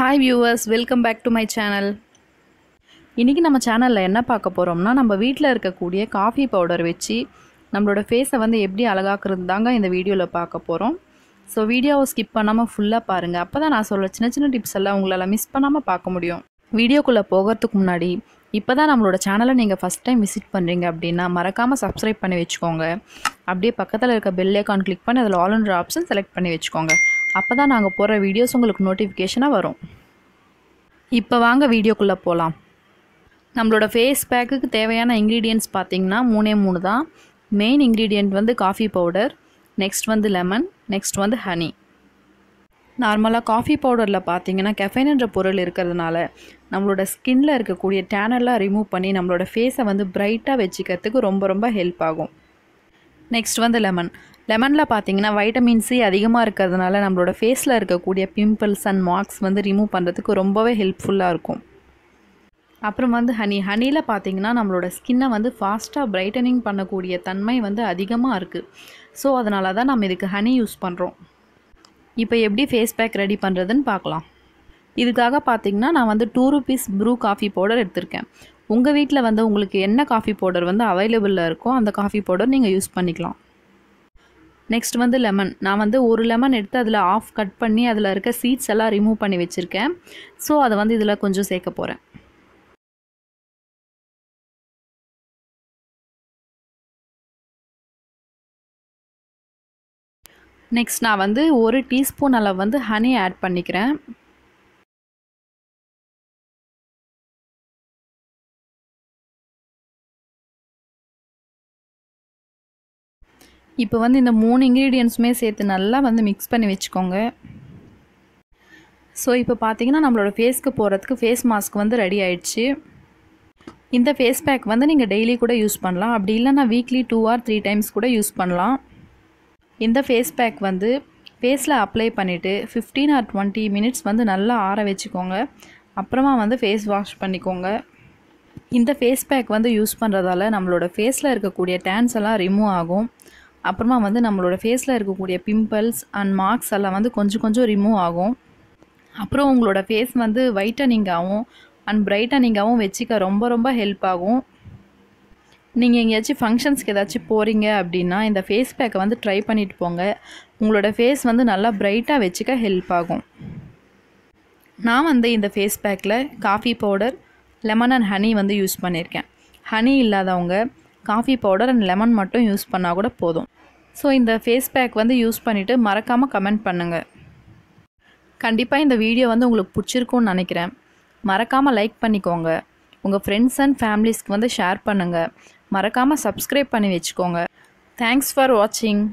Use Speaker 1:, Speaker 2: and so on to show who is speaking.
Speaker 1: hi viewers welcome back to my channel இன்றைக்கி நம்ம சேனலில் என்ன பார்க்க போகிறோம்னா நம்ம வீட்டில் இருக்கக்கூடிய காஃபி பவுடர் வச்சு நம்மளோட ஃபேஸை வந்து எப்படி அழகாக்குறது தாங்க இந்த வீடியோவில் பார்க்க போகிறோம் ஸோ வீடியோவை ஸ்கிப் பண்ணாமல் ஃபுல்லாக பாருங்கள் அப்போ தான் நான் சொல்கிற சின்ன சின்ன டிப்ஸ் எல்லாம் உங்களால் மிஸ் பண்ணாமல் பார்க்க முடியும் வீடியோக்குள்ளே போகிறதுக்கு முன்னாடி இப்போ தான் நம்மளோட சேனலை நீங்கள் ஃபஸ்ட் டைம் விசிட் பண்ணுறீங்க அப்படின்னா மறக்காமல் சப்ஸ்கிரைப் பண்ணி வச்சுக்கோங்க அப்படியே பக்கத்தில் இருக்க பெல் ஐக்கான் கிளிக் பண்ணி அதில் ஆல் ஆப்ஷன் செலக்ட் பண்ணி வச்சுக்கோங்க அப்போ தான் நாங்கள் போகிற வீடியோஸ் உங்களுக்கு நோட்டிஃபிகேஷனாக வரும் இப்போ வாங்க வீடியோக்குள்ளே போகலாம் நம்மளோட ஃபேஸ் பேக்குக்கு தேவையான இன்க்ரீடியன்ட்ஸ் பார்த்திங்கன்னா மூணே மூணு தான் மெயின் இன்க்ரீடியண்ட் வந்து காஃபி பவுடர் நெக்ஸ்ட் வந்து லெமன் நெக்ஸ்ட் வந்து ஹனி நார்மலாக காஃபி பவுடரில் பார்த்தீங்கன்னா கெஃபைன் என்ற பொருள் இருக்கிறதுனால நம்மளோட ஸ்கின்னில் இருக்கக்கூடிய டேனெல்லாம் ரிமூவ் பண்ணி நம்மளோட ஃபேஸை வந்து பிரைட்டாக வச்சுக்கிறதுக்கு ரொம்ப ரொம்ப ஹெல்ப் ஆகும் நெக்ஸ்ட் வந்து லெமன் லெமனில் பார்த்தீங்கன்னா வைட்டமின் சி அதிகமாக இருக்கிறதுனால நம்மளோட ஃபேஸில் இருக்கக்கூடிய பிம்பிள்ஸ் அண்ட் மார்க்ஸ் வந்து ரிமூவ் பண்ணுறதுக்கு ரொம்பவே ஹெல்ப்ஃபுல்லாக இருக்கும் அப்புறம் வந்து ஹனி ஹனியில் பார்த்தீங்கன்னா நம்மளோட ஸ்கின்னை வந்து ஃபாஸ்ட்டாக பிரைட்டனிங் பண்ணக்கூடிய தன்மை வந்து அதிகமாக இருக்குது ஸோ அதனால தான் நம்ம இதுக்கு ஹனி யூஸ் பண்ணுறோம் இப்போ எப்படி ஃபேஸ் பேக் ரெடி பண்ணுறதுன்னு பார்க்கலாம் இதுக்காக பார்த்திங்கன்னா நான் வந்து two rupees Bru coffee powder எடுத்திருக்கேன் உங்கள் வீட்டில் வந்து உங்களுக்கு என்ன காஃபி பவுடர் வந்து அவைலபிளில் இருக்கோ அந்த காஃபி பவுடர் நீங்கள் யூஸ் பண்ணிக்கலாம் நெக்ஸ்ட் வந்து லெமன் நான் வந்து ஒரு லெமன் எடுத்து அதில் ஆஃப் கட் பண்ணி அதில் இருக்க சீட்ஸ் எல்லாம் ரிமூவ் பண்ணி வச்சுருக்கேன் ஸோ அதை வந்து இதில் கொஞ்சம் சேர்க்க போகிறேன் நெக்ஸ்ட் நான் வந்து ஒரு டீஸ்பூன் அளவு வந்து ஹனி ஆட் பண்ணிக்கிறேன் இப்போ வந்து இந்த மூணு இன்க்ரீடியன்ஸுமே சேர்த்து நல்லா வந்து மிக்ஸ் பண்ணி வச்சுக்கோங்க ஸோ இப்போ பார்த்தீங்கன்னா நம்மளோட ஃபேஸ்க்கு போகிறதுக்கு ஃபேஸ் மாஸ்க் வந்து ரெடி ஆயிடுச்சு இந்த ஃபேஸ் பேக் வந்து நீங்கள் டெய்லி கூட யூஸ் பண்ணலாம் அப்படி இல்லைனா weekly two or three times கூட யூஸ் பண்ணலாம் இந்த ஃபேஸ் பேக் வந்து ஃபேஸில் அப்ளை பண்ணிவிட்டு ஃபிஃப்டீன் ஆர் டுவெண்ட்டி மினிட்ஸ் வந்து நல்லா ஆற வச்சுக்கோங்க அப்புறமா வந்து ஃபேஸ் வாஷ் பண்ணிக்கோங்க இந்த ஃபேஸ் பேக் வந்து யூஸ் பண்ணுறதால நம்மளோட ஃபேஸில் இருக்கக்கூடிய டேன்ஸ் எல்லாம் ரிமூவ் ஆகும் அப்புறமா வந்து நம்மளோட ஃபேஸில் இருக்கக்கூடிய பிம்பிள்ஸ் அண்ட் மார்க்ஸ் எல்லாம் வந்து கொஞ்சம் கொஞ்சம் ரிமூவ் ஆகும் அப்புறம் உங்களோட ஃபேஸ் வந்து வைட்டனிங்காகவும் அண்ட் பிரைட்டனிங்காகவும் வச்சுக்க ரொம்ப ரொம்ப ஹெல்ப் ஆகும் நீங்கள் எங்கேயாச்சும் ஃபங்க்ஷன்ஸ்க்கு ஏதாச்சும் போகிறீங்க அப்படின்னா இந்த ஃபேஸ் பேக்கை வந்து ட்ரை பண்ணிட்டு போங்க உங்களோட ஃபேஸ் வந்து நல்லா பிரைட்டாக வச்சுக்க ஹெல்ப் ஆகும் நான் வந்து இந்த ஃபேஸ் பேக்கில் coffee powder lemon and honey வந்து யூஸ் பண்ணியிருக்கேன் ஹனி இல்லாதவங்க காஃபி பவுடர் அண்ட் லெமன் மட்டும் யூஸ் பண்ணால் கூட போதும் ஸோ இந்த ஃபேஸ் பேக் வந்து யூஸ் பண்ணிவிட்டு மறக்காமல் கமெண்ட் பண்ணுங்கள் கண்டிப்பாக இந்த வீடியோ வந்து உங்களுக்கு பிடிச்சிருக்கும்னு நினைக்கிறேன் மறக்காமல் லைக் பண்ணிக்கோங்க உங்கள் ஃப்ரெண்ட்ஸ் அண்ட் ஃபேமிலிஸ்க்கு வந்து ஷேர் பண்ணுங்கள் மறக்காமல் சப்ஸ்கிரைப் பண்ணி வச்சுக்கோங்க தேங்க்ஸ் ஃபார் வாட்சிங்